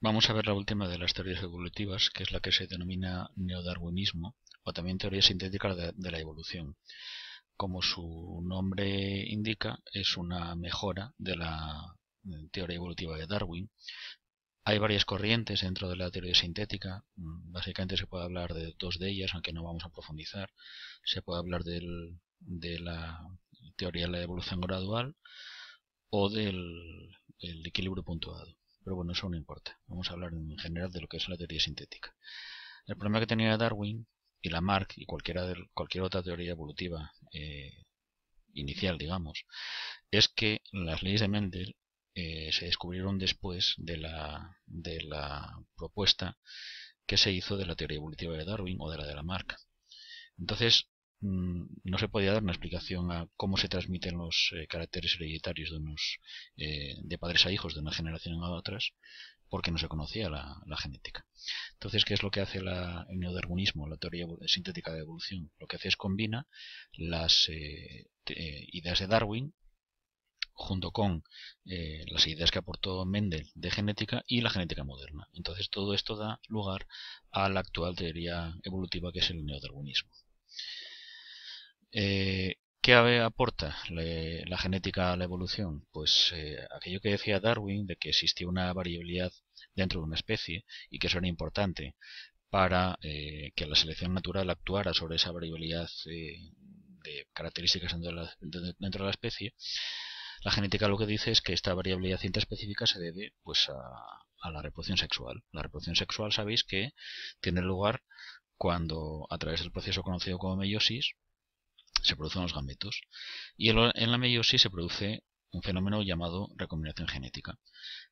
Vamos a ver la última de las teorías evolutivas, que es la que se denomina neodarwinismo, o también teoría sintética de, la evolución. Como su nombre indica, es una mejora de la eh, teoría evolutiva de Darwin. Hay varias corrientes dentro de la teoría sintética. Mm, básicamente se puede hablar de dos de ellas, aunque no vamos a profundizar. Se puede hablar de la teoría de la evolución gradual o del equilibrio puntuado. Pero bueno, eso no importa. Vamos a hablar en general de lo que es la teoría sintética. El problema que tenía Darwin y Lamarck y cualquier otra teoría evolutiva eh, inicial, digamos, es que las leyes de Mendel eh, se descubrieron después de la, de la propuesta que se hizo de la teoría evolutiva de Darwin o de la de Lamarck. Entonces, Mm, no se podía dar una explicación a cómo se transmiten los eh, caracteres hereditarios de, unos, eh, de padres a hijos de una generación a otra porque no se conocía la, genética. Entonces, ¿qué es lo que hace el neodarwinismo, la teoría sintética de evolución? Lo que hace es combina las eh, ideas de Darwin junto con las ideas que aportó Mendel de genética y la genética moderna. Entonces todo esto da lugar a la actual teoría evolutiva que es el neodarwinismo. Eh, ¿Qué aporta la, genética a la evolución? Pues eh, aquello que decía Darwin de que existía una variabilidad dentro de una especie y que eso era importante para eh, que la selección natural actuara sobre esa variabilidad de características dentro de, la, especie. La genética lo que dice es que esta variabilidad intraespecífica se debe pues, a la reproducción sexual. La reproducción sexual sabéis que tiene lugar cuando a través del proceso conocido como meiosis se producen los gametos. Y en la meiosis se produce un fenómeno llamado recombinación genética.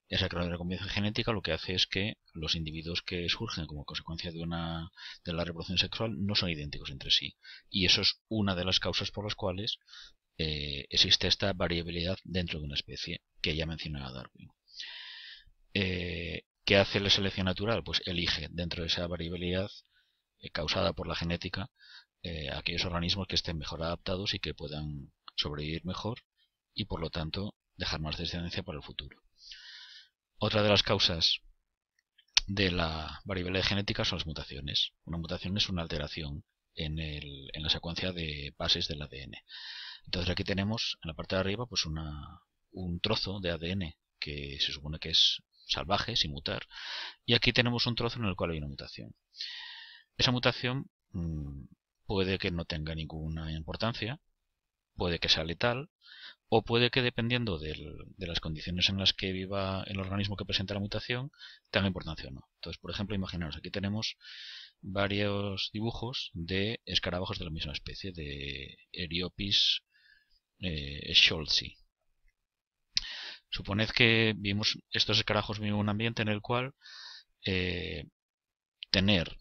Esa recombinación genética lo que hace es que los individuos que surgen como consecuencia de, una, de la reproducción sexual no son idénticos entre sí. Y eso es una de las causas por las cuales eh, existe esta variabilidad dentro de una especie que ya mencionaba Darwin. Eh, ¿Qué hace la selección natural? Pues elige dentro de esa variabilidad eh, causada por la genética eh, aquellos organismos que estén mejor adaptados y que puedan sobrevivir mejor y por lo tanto dejar más descendencia para el futuro. Otra de las causas de la variabilidad genética son las mutaciones. Una mutación es una alteración en, la secuencia de bases del ADN. Entonces aquí tenemos en la parte de arriba pues un trozo de ADN que se supone que es salvaje, sin mutar, y aquí tenemos un trozo en el cual hay una mutación. Esa mutación mm, puede que no tenga ninguna importancia, puede que sea letal, o puede que dependiendo de las condiciones en las que viva el organismo que presenta la mutación, tenga importancia o no. Entonces, por ejemplo, imaginaros, aquí tenemos varios dibujos de escarabajos de la misma especie, de Eriopis eh, scholzi. Suponed que vimos, estos escarabajos en un ambiente en el cual eh, tener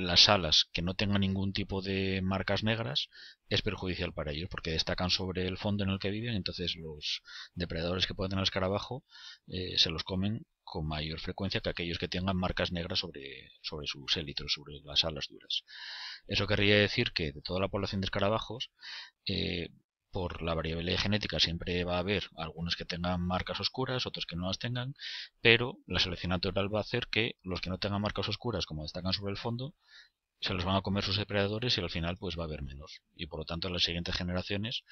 las alas que no tengan ningún tipo de marcas negras es perjudicial para ellos porque destacan sobre el fondo en el que viven entonces los depredadores que pueden tener escarabajo eh, se los comen con mayor frecuencia que aquellos que tengan marcas negras sobre, sobre sus élitros, sobre las alas duras. Eso querría decir que de toda la población de escarabajos, eh, por la variable genética siempre va a haber algunos que tengan marcas oscuras, otros que no las tengan, pero la selección natural va a hacer que los que no tengan marcas oscuras, como destacan sobre el fondo, se los van a comer sus depredadores y al final pues va a haber menos. Y por lo tanto en las siguientes generaciones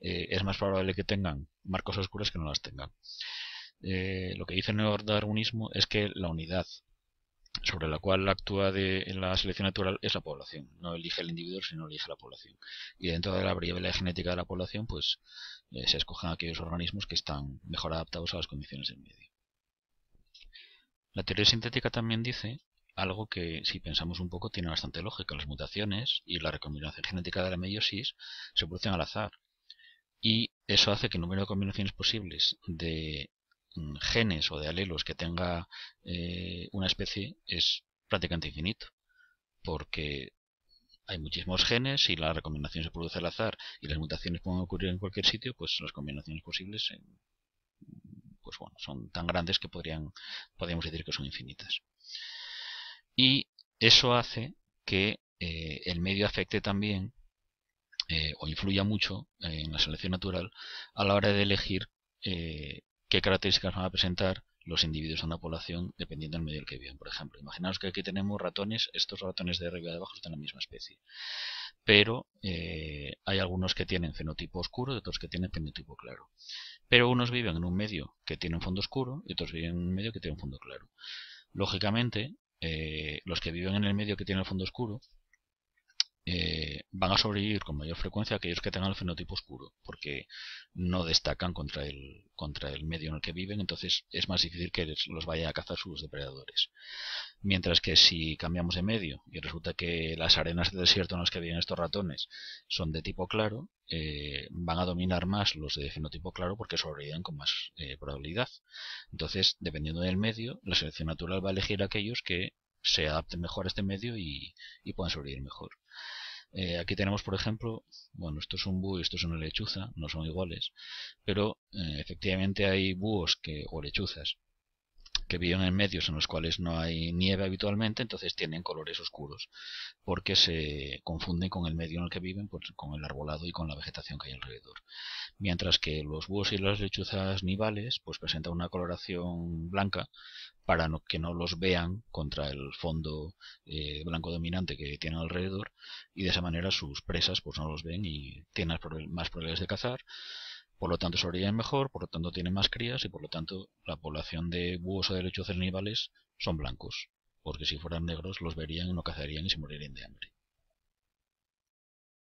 eh, es más probable que tengan marcas oscuras que no las tengan. Eh, lo que dice el neodarwinismo es que la unidad sobre la cual actúa en la selección natural es la población. No elige el individuo, sino elige la población. Y dentro de la variabilidad genética de la población, pues eh, se escogen aquellos organismos que están mejor adaptados a las condiciones del medio. La teoría sintética también dice algo que, si pensamos un poco, tiene bastante lógica. Las mutaciones y la recombinación genética de la meiosis se producen al azar. Y eso hace que el número de combinaciones posibles de Mm, genes o de alelos que tenga eh, una especie es prácticamente infinito, porque hay muchísimos genes y la recombinación se produce al azar y las mutaciones pueden ocurrir en cualquier sitio, pues las combinaciones posibles pues bueno, son tan grandes que podrían, podríamos decir que son infinitas. Y eso hace que eh, el medio afecte también eh, o influya mucho en la selección natural a la hora de elegir qué características van a presentar los individuos de una población dependiendo del medio en el que viven. Por ejemplo, imaginaos que aquí tenemos ratones, estos ratones de arriba y de abajo están en la misma especie, pero eh, hay algunos que tienen fenotipo oscuro y otros que tienen fenotipo claro. Pero unos viven en un medio que tiene un fondo oscuro y otros viven en un medio que tiene un fondo claro. Lógicamente, eh, los que viven en el medio que tiene el fondo oscuro eh, van a sobrevivir con mayor frecuencia aquellos que tengan el fenotipo oscuro, porque no destacan contra el, contra el medio en el que viven, entonces es más difícil que los vayan a cazar sus depredadores. Mientras que si cambiamos de medio y resulta que las arenas de desierto en las que viven estos ratones son de tipo claro, eh, van a dominar más los de fenotipo claro porque sobreviven con más eh, probabilidad. Entonces, dependiendo del medio, la selección natural va a elegir aquellos que se adapten mejor a este medio y, puedan sobrevivir mejor. Eh, aquí tenemos, por ejemplo, bueno, esto es un búho y esto es una lechuza, no son iguales, pero eh, efectivamente hay búhos o lechuzas que viven en medios en los cuales no hay nieve habitualmente, entonces tienen colores oscuros, porque se confunden con el medio en el que viven, pues, con el arbolado y con la vegetación que hay alrededor. Mientras que los búhos y las lechuzas nivales pues presentan una coloración blanca para que no los vean contra el fondo eh, blanco dominante que tienen alrededor y de esa manera sus presas pues no los ven y tienen más problemas de cazar por lo tanto, sobreviven mejor, por lo tanto, tienen más crías y por lo tanto, la población de búhos o de lechuzas son blancos, porque si fueran negros los verían, no cazarían y se morirían de hambre.